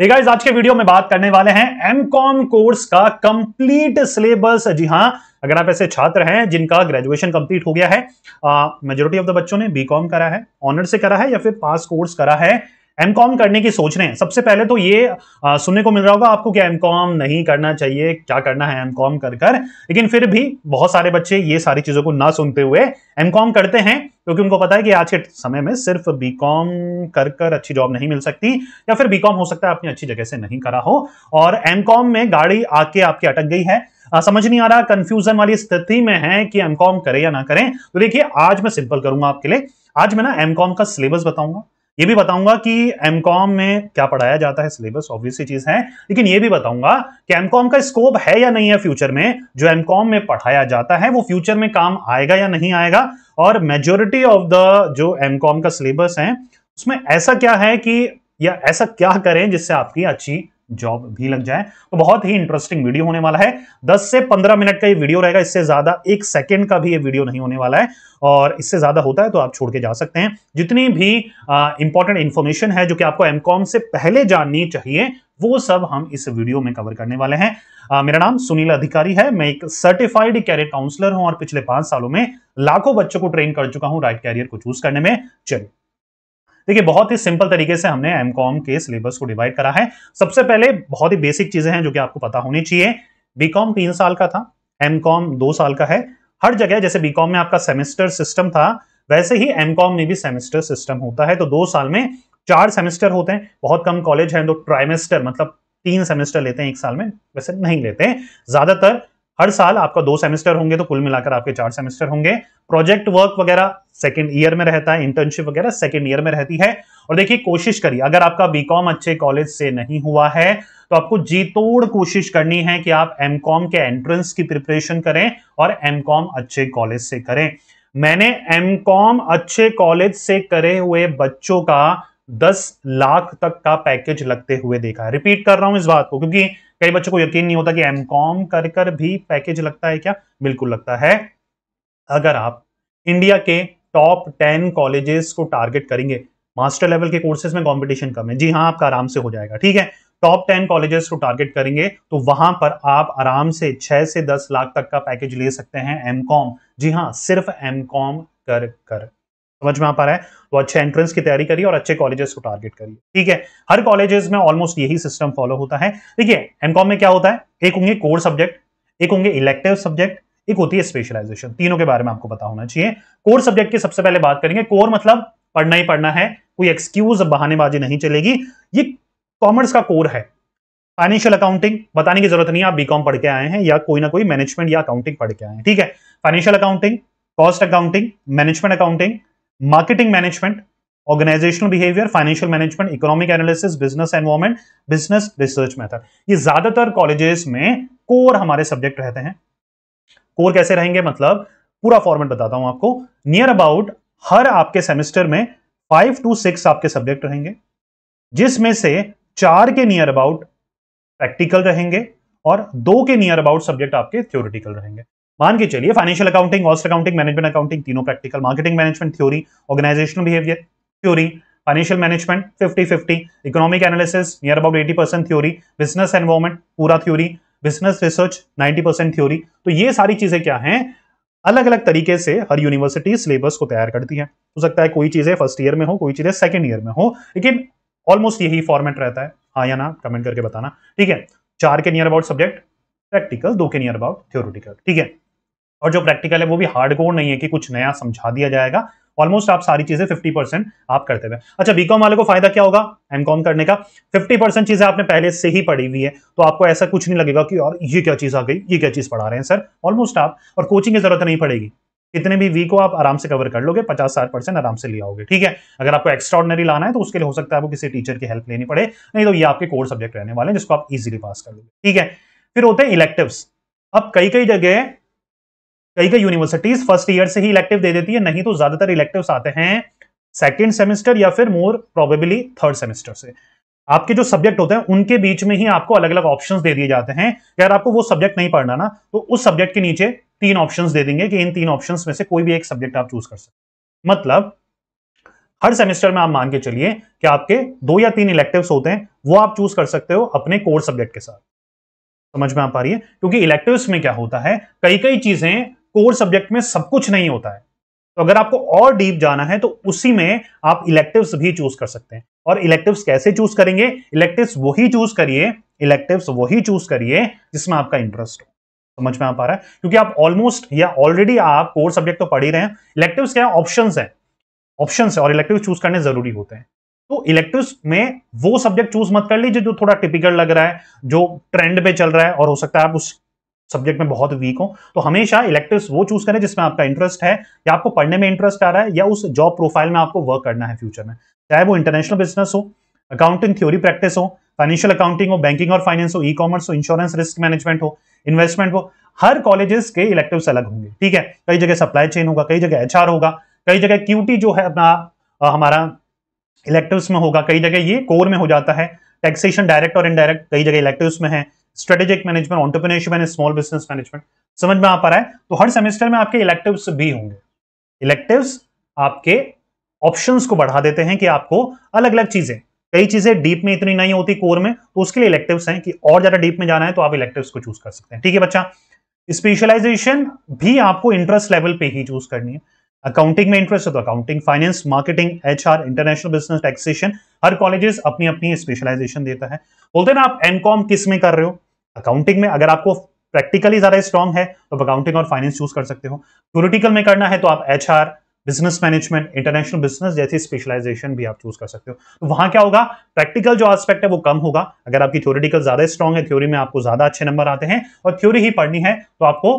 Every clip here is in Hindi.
गाइस आज के वीडियो में बात करने वाले हैं एम कॉम कोर्स का कंप्लीट सिलेबस जी हाँ अगर आप ऐसे छात्र हैं जिनका ग्रेजुएशन कंप्लीट हो गया है मेजोरिटी ऑफ द बच्चों ने बी कॉम करा है ऑनर से करा है या फिर पास कोर्स करा है एम कॉम करने की सोच रहे हैं सबसे पहले तो ये आ, सुनने को मिल रहा होगा आपको कि एमकॉम नहीं करना चाहिए क्या करना है एमकॉम कर कर लेकिन फिर भी बहुत सारे बच्चे ये सारी चीज़ों को ना सुनते हुए एमकॉम करते हैं क्योंकि उनको पता है कि आज के समय में सिर्फ बीकॉम कर कर अच्छी जॉब नहीं मिल सकती या फिर बीकॉम हो सकता है आपने अच्छी जगह से नहीं करा हो और एम कॉम में गाड़ी आके आपकी अटक गई है आ, समझ नहीं आ रहा कंफ्यूजन वाली स्थिति में है कि एम कॉम करें या ना करें तो देखिए आज मैं सिंपल करूंगा आपके लिए आज मैं ना एम कॉम का सिलेबस बताऊंगा ये भी बताऊंगा कि एम कॉम में क्या पढ़ाया जाता है सिलेबस ऑब्वियसली चीज है लेकिन ये भी बताऊंगा कि एम कॉम का स्कोप है या नहीं है फ्यूचर में जो एम कॉम में पढ़ाया जाता है वो फ्यूचर में काम आएगा या नहीं आएगा और मेजोरिटी ऑफ द जो एम कॉम का सिलेबस है उसमें ऐसा क्या है कि या ऐसा क्या करें जिससे आपकी अच्छी जॉब भी लग जाए तो बहुत ही इंटरेस्टिंग वीडियो होने वाला है 10 से 15 मिनट का ये वीडियो रहेगा इससे ज्यादा एक सेकेंड का भी ये वीडियो नहीं होने वाला है और इससे ज्यादा होता है तो आप छोड़ के जा सकते हैं जितनी भी इंपॉर्टेंट इंफॉर्मेशन है जो कि आपको एमकॉम से पहले जाननी चाहिए वो सब हम इस वीडियो में कवर करने वाले हैं आ, मेरा नाम सुनील अधिकारी है मैं एक सर्टिफाइड कैरियर काउंसलर हूं और पिछले पांच सालों में लाखों बच्चों को ट्रेन कर चुका हूं राइट कैरियर को चूज करने में चलिए देखिए बहुत ही सिंपल तरीके से हमने एम के सिलेबस को डिवाइड करा है सबसे पहले बहुत ही बेसिक चीजें हैं जो कि आपको पता होनी चाहिए बीकॉम तीन साल का था एम दो साल का है हर जगह जैसे बीकॉम में आपका सेमेस्टर सिस्टम था वैसे ही एम में भी सेमेस्टर सिस्टम होता है तो दो साल में चार सेमेस्टर होते हैं बहुत कम कॉलेज हैं तो ट्राइमेस्टर मतलब तीन सेमेस्टर लेते हैं एक साल में वैसे नहीं लेते ज्यादातर हर साल आपका दो सेमेस्टर होंगे तो कुल मिलाकर आपके चार सेमेस्टर होंगे प्रोजेक्ट वर्क वगैरह सेकेंड ईयर में रहता है इंटर्नशिप वगैरह सेकेंड ईयर में रहती है और देखिए कोशिश करिए अगर आपका बीकॉम अच्छे कॉलेज से नहीं हुआ है तो आपको जी तोड़ कोशिश करनी है कि आप एम के एंट्रेंस की प्रिपरेशन करें और एम अच्छे कॉलेज से करें मैंने एम अच्छे कॉलेज से करे हुए बच्चों का दस लाख तक का पैकेज लगते हुए देखा है रिपीट कर रहा हूं इस बात को क्योंकि कई बच्चों को यकीन नहीं होता कि एम कॉम कर कर भी पैकेज लगता है क्या बिल्कुल लगता है अगर आप इंडिया के टॉप टेन कॉलेजेस को टारगेट करेंगे मास्टर लेवल के कोर्सेज में कंपटीशन कम है जी हाँ आपका आराम से हो जाएगा ठीक है टॉप टेन कॉलेजेस को टारगेट करेंगे तो वहां पर आप आराम से छह से दस लाख तक का पैकेज ले सकते हैं एम कॉम जी हाँ सिर्फ एम कॉम कर कर समझ में आ पा रहा है तो अच्छे एंट्रेंस की तैयारी करिए और अच्छे कॉलेजेस को टारगेट करिए ठीक है हर कॉलेजेस में ऑलमोस्ट यही सिस्टम फॉलो होता है देखिए एमकॉम में क्या होता है एक होंगे कोर सब्जेक्ट एक होंगे इलेक्टिव सब्जेक्ट एक होती है स्पेशलाइजेशन तीनों के बारे में आपको पता होना चाहिए कोर सब्जेक्ट की सबसे पहले बात करेंगे कोर मतलब पढ़ना ही पढ़ना है कोई एक्सक्यूज बहानेबाजी नहीं चलेगी ये कॉमर्स का कोर है फाइनेंशियल अकाउंटिंग बताने की जरूरत नहीं आप बीकॉम पढ़ के आए हैं या कोई ना कोई मैनेजमेंट या अकाउंटिंग पढ़ के आए हैं ठीक है financial accounting cost accounting management accounting marketing management organisational behaviour financial management economic analysis business environment business research method ये ज्यादातर कॉलेजेस में कोर हमारे सब्जेक्ट रहते हैं कोर कैसे रहेंगे मतलब पूरा फॉर्मेट बताता हूं आपको नियर अबाउट हर आपके सेमेस्टर में फाइव टू सिक्स आपके सब्जेक्ट रहेंगे जिसमें से चार के नियर अबाउट प्रैक्टिकल रहेंगे और दो के नियर अबाउट सब्जेक्ट आपके थ्योरिटिकल रहेंगे मान के चलिए financial accounting cost accounting management accounting तीनों practical marketing management theory organisational behaviour theory financial management 50 50 economic analysis near about eighty percent theory business environment पूरा theory business research ninety percent theory तो ये सारी चीजें क्या हैं अलग अलग तरीके से हर यूनिवर्सिटी सिलेबस को तैयार करती है हो सकता है कोई चीजें फर्स्ट ईयर में हो कोई चीजें सेकेंड ईयर में हो लेकिन ऑलमोस्ट यही फॉर्मेट रहता है हाँ या ना कमेंट करके बताना ठीक है चार के नियर अबाउट सब्जेक्ट प्रैक्टिकल दो के नियर अबाउट थ्योरिटिकल ठीक है और जो प्रैक्टिकल है वो भी हार्ड कोर नहीं है कि कुछ नया समझा दिया जाएगा ऑलमोस्ट आप सारी चीजें फिफ्टी परसेंट आप करते हुए अच्छा बीकॉम वाले को फायदा क्या होगा एमकॉम करने का फिफ्टी परसेंट चीजें आपने पहले से ही पढ़ी हुई है तो आपको ऐसा कुछ नहीं लगेगा कि और ये क्या चीज आ गई ये क्या चीज पढ़ा रहे हैं सर ऑलमोस्ट आप और कोचिंग की जरूरत नहीं पड़ेगी कितने भी वीक हो आप आराम से कवर कर लोगे पचास साठ परसेंट आराम से ले आओगे ठीक है अगर आपको एक्स्ट्रॉडनरी लाना है तो उसके लिए हो सकता है आपको किसी टीचर की हेल्प लेनी पड़े नहीं तो ये आपके कोर सब्जेक्ट रहने वाले हैं जिसको आप इजीली पास कर लोगे ठीक है फिर होते हैं इलेक्टिव्स अब कई कई जगह कई कई यूनिवर्सिटीज फर्स्ट ईयर से ही इलेक्टिव दे देती है नहीं तो ज्यादातर इलेक्टिव आते हैं सेकेंड सेमेस्टर या फिर मोर प्रोबेबली थर्ड सेमेस्टर से आपके जो सब्जेक्ट होते हैं उनके बीच में ही आपको अलग अलग ऑप्शंस दे दिए जाते हैं अगर आपको वो सब्जेक्ट नहीं पढ़ना ना तो उस सब्जेक्ट के नीचे तीन ऑप्शंस दे देंगे कि इन तीन ऑप्शंस में से कोई भी एक सब्जेक्ट आप चूज कर सकते मतलब हर सेमेस्टर में आप मान के चलिए कि आपके दो या तीन इलेक्टिव्स होते हैं वो आप चूज कर सकते हो अपने कोर सब्जेक्ट के साथ समझ में आ पा रही है क्योंकि इलेक्टिव्स में क्या होता है कई कई चीजें कोर सब्जेक्ट में सब कुछ नहीं होता है तो अगर आपको और डीप जाना है तो उसी में आप इलेक्टिव भी चूज कर सकते हैं और इलेक्टिव कैसे चूज करेंगे इलेक्टिव वही चूज करिए इलेक्टिव वही चूज करिए जिसमें आपका इंटरेस्ट हो समझ में आ पा रहा है क्योंकि आप ऑलमोस्ट या ऑलरेडी आप कोर सब्जेक्ट तो पढ़ ही रहे हैं इलेक्टिव क्या ऑप्शन है ऑप्शन है और इलेक्टिव चूज करने जरूरी होते हैं तो इलेक्टिव में वो सब्जेक्ट चूज मत कर लीजिए जो थोड़ा टिपिकल लग रहा है जो ट्रेंड पे चल रहा है और हो सकता है आप उस सब्जेक्ट में बहुत वीक हो तो हमेशा इलेक्टिव्स वो चूज करें जिसमें आपका इंटरेस्ट है या आपको पढ़ने में इंटरेस्ट आ रहा है या उस जॉब प्रोफाइल में आपको वर्क करना है फ्यूचर में चाहे वो इंटरनेशनल बिजनेस हो अकाउंटिंग थ्योरी प्रैक्टिस हो फाइनेंशियल अकाउंटिंग हो बैंकिंग और फाइनेंस हो ई कॉमर्स हो इंश्योरेंस रिस्क मैनेजमेंट हो इन्वेस्टमेंट हो हर कॉलेजेस के इलेक्टिव्स अलग होंगे ठीक है कई जगह सप्लाई चेन होगा कई जगह एच होगा कई जगह क्यूटी जो है अपना हमारा इलेक्टिव्स में होगा कई जगह ये कोर में हो जाता है टैक्सेशन डायरेक्ट और इनडायरेक्ट कई जगह इलेक्टिव्स में है strategic management entrepreneurship and small business management समझ में आ पा रहा है तो हर सेमेस्टर में आपके इलेक्टिव भी होंगे इलेक्टिव आपके ऑप्शन को बढ़ा देते हैं कि आपको अलग अलग चीजें कई चीजें डीप में इतनी नहीं होती कोर में तो उसके लिए इलेक्टिव हैं कि और ज्यादा डीप में जाना है तो आप इलेक्टिव को चूज कर सकते हैं ठीक है बच्चा स्पेशलाइजेशन भी आपको इंटरेस्ट लेवल पे ही चूज करनी है अकाउंटिंग में इंटरेस्ट है तो accounting finance marketing HR international business taxation हर कॉलेजेस अपनी अपनी स्पेशलाइजेशन देता है बोलते हैं ना आप एम कॉम किस में कर रहे हो अकाउंटिंग में अगर आपको प्रैक्टिकली ज्यादा स्ट्रॉन्ग है तो आप अकाउंटिंग और फाइनेंस चूज कर सकते हो थ्योरिटिकल में करना है तो आप H business management international business जैसी स्पेशलाइजेशन भी आप चूज कर सकते हो तो वहां क्या होगा प्रैक्टिकल जो आस्पेक्ट है वो कम होगा अगर आपकी थ्योरिटिकल ज्यादा स्ट्रॉन्ग है थ्योरी में आपको ज्यादा अच्छे नंबर आते हैं और थ्योरी ही पढ़नी है तो आपको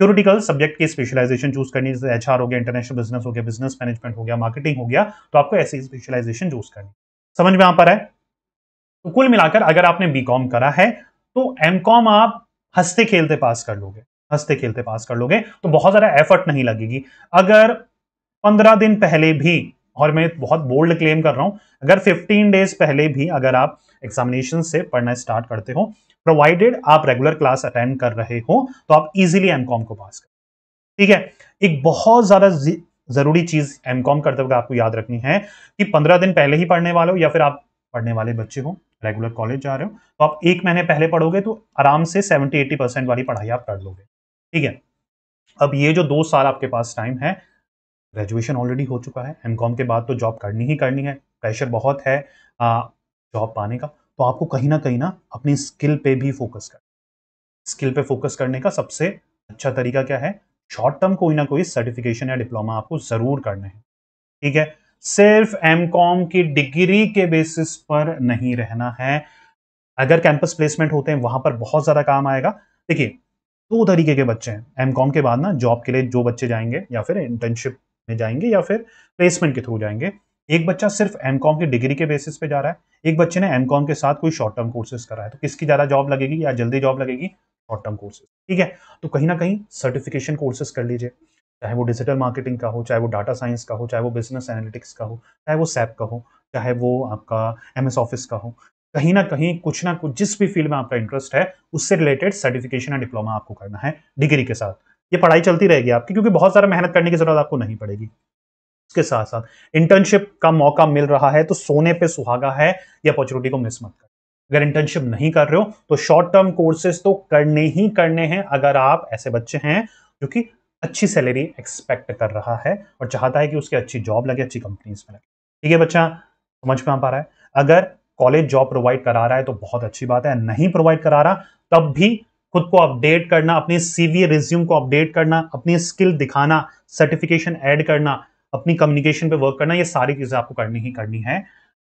थ्योरिटिकल सब्जेक्ट की स्पेशलाइजेशन चूज करनी जैसे एच हो गया इंटरनेशनल बिजनेस हो गया बिजनेस मैनेजमेंट हो गया मार्केटिंग हो गया तो आपको ऐसी स्पेशलाइजेशन चूज करनी समझ में यहाँ पर है तो कुल मिलाकर अगर आपने बी करा है तो एम आप हंसते खेलते पास कर लोगे हंसते खेलते पास कर लोगे तो बहुत ज़्यादा एफर्ट नहीं लगेगी अगर पंद्रह दिन पहले भी और मैं बहुत बोल्ड क्लेम कर रहा हूं अगर 15 डेज पहले भी अगर आप एग्जामिनेशन से पढ़ना स्टार्ट करते हो प्रोवाइडेड आप रेगुलर क्लास अटेंड कर रहे हो तो आप इजीली एम को पास कर ठीक है एक बहुत ज़्यादा ज़रूरी चीज़ एम करते वक्त आपको याद रखनी है कि पंद्रह दिन पहले ही पढ़ने वाले हो या फिर आप पढ़ने वाले बच्चे हो रेगुलर कॉलेज जा रहे हो तो आप एक महीने पहले पढ़ोगे तो आराम से सेवेंटी एट्टी वाली पढ़ाई आप कर लोगे ठीक है अब ये जो दो साल आपके पास टाइम है ग्रेजुएशन ऑलरेडी हो चुका है एम के बाद तो जॉब करनी ही करनी है प्रेशर बहुत है जॉब पाने का तो आपको कहीं ना कहीं ना अपनी स्किल पे भी फोकस कर स्किल पे फोकस करने का सबसे अच्छा तरीका क्या है शॉर्ट टर्म कोई ना कोई सर्टिफिकेशन या डिप्लोमा आपको ज़रूर करना है ठीक है सिर्फ एम की डिग्री के बेसिस पर नहीं रहना है अगर कैंपस प्लेसमेंट होते हैं वहां पर बहुत ज़्यादा काम आएगा देखिए दो तरीके के बच्चे हैं एम के बाद ना जॉब के लिए जो बच्चे जाएंगे या फिर इंटर्नशिप में जाएंगे या फिर प्लेसमेंट के थ्रू जाएंगे एक बच्चा सिर्फ एम कॉम की डिग्री के बेसिस पे जा रहा है एक बच्चे ने एम कॉम के साथ कोई शॉर्ट टर्म कोर्सेज करा है तो किसकी ज़्यादा जॉब लगेगी या जल्दी जॉब लगेगी शॉर्ट टर्म कोर्सेज ठीक है तो कहीं ना कहीं सर्टिफिकेशन कोर्सेज कर लीजिए चाहे वो डिजिटल मार्केटिंग का हो चाहे वो डाटा साइंस का हो चाहे वो बिजनेस एनालिटिक्स का हो चाहे वो सैप का हो चाहे वो आपका एम ऑफिस का हो कहीं ना कहीं कुछ ना कुछ जिस भी फील्ड में आपका इंटरेस्ट है उससे रिलेटेड सर्टिफिकेशन या डिप्लोमा आपको करना है डिग्री के साथ ये पढ़ाई चलती रहेगी आपकी क्योंकि बहुत सारा मेहनत करने की जरूरत आपको नहीं पड़ेगी उसके साथ साथ इंटर्नशिप का मौका मिल रहा है तो सोने पे सुहागा है ये अपॉर्चुनिटी को मिस मत कर अगर इंटर्नशिप नहीं कर रहे हो तो शॉर्ट टर्म कोर्सेज तो करने ही करने हैं अगर आप ऐसे बच्चे हैं जो कि अच्छी सैलरी एक्सपेक्ट कर रहा है और चाहता है कि उसकी अच्छी जॉब लगे अच्छी कंपनीज में लगे ठीक है बच्चा समझ में आ पा रहा है अगर कॉलेज जॉब प्रोवाइड करा रहा है तो बहुत अच्छी बात है नहीं प्रोवाइड करा रहा तब भी खुद को अपडेट करना अपने सीवी रिज्यूम को अपडेट करना अपनी स्किल दिखाना सर्टिफिकेशन ऐड करना अपनी कम्युनिकेशन पे वर्क करना ये सारी चीज़ें आपको करनी ही करनी है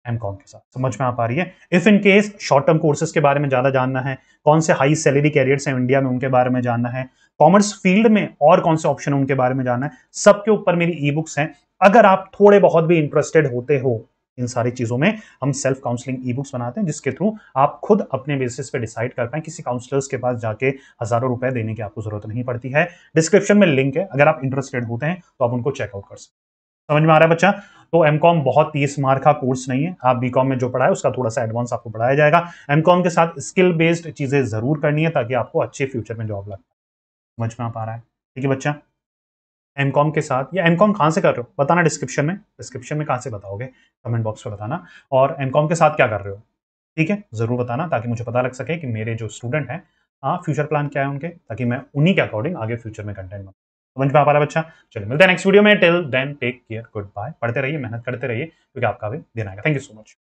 एम कॉम के साथ समझ में आ पा रही है if in case short term courses के बारे में ज़्यादा जानना है कौन से हाई सैलरी कैरियर्स हैं इंडिया में उनके बारे में जानना है कॉमर्स फील्ड में और कौन से ऑप्शन उनके बारे में जानना है सबके ऊपर मेरी ई बुक्स हैं अगर आप थोड़े बहुत भी इंटरेस्टेड होते हो इन सारी चीज़ों में हम सेल्फ काउंसलिंग ई बुक्स बनाते हैं जिसके थ्रू आप खुद अपने बेसिस पे डिसाइड कर पाए किसी काउंसलर्स के पास जाके हज़ारों रुपए देने की आपको ज़रूरत नहीं पड़ती है डिस्क्रिप्शन में लिंक है अगर आप इंटरेस्टेड होते हैं तो आप उनको चेकआउट कर सकते समझ में आ रहा है बच्चा तो एम कॉम बहुत तीस मार्क का कोर्स नहीं है आप बी कॉम में जो पढ़ाए उसका थोड़ा सा एडवांस आपको पढ़ाया जाएगा एम कॉम के साथ स्किल बेस्ड चीज़ें ज़रूर करनी है ताकि आपको अच्छे फ्यूचर में जॉब लग समझ में आ पा रहा है ठीक है बच्चा एम कॉम के साथ या एम कॉम कहाँ से कर रहे हो बताना डिस्क्रिप्शन में डिस्क्रिप्शन में कहाँ से बताओगे कमेंट बॉक्स में बताना और एम कॉम के साथ क्या कर रहे हो ठीक है ज़रूर बताना ताकि मुझे पता लग सके कि मेरे जो स्टूडेंट हैं हाँ फ्यूचर प्लान क्या है उनके ताकि मैं उन्हीं के अकॉर्डिंग आगे फ्यूचर में कंटेंट बनाऊँ समझ में आ पा रहा बच्चा चलिए मिलते हैं नेक्स्ट वीडियो में till then take care good bye पढ़ते रहिए मेहनत करते रहिए क्योंकि आपका भी दिन आएगा थैंक यू सो मच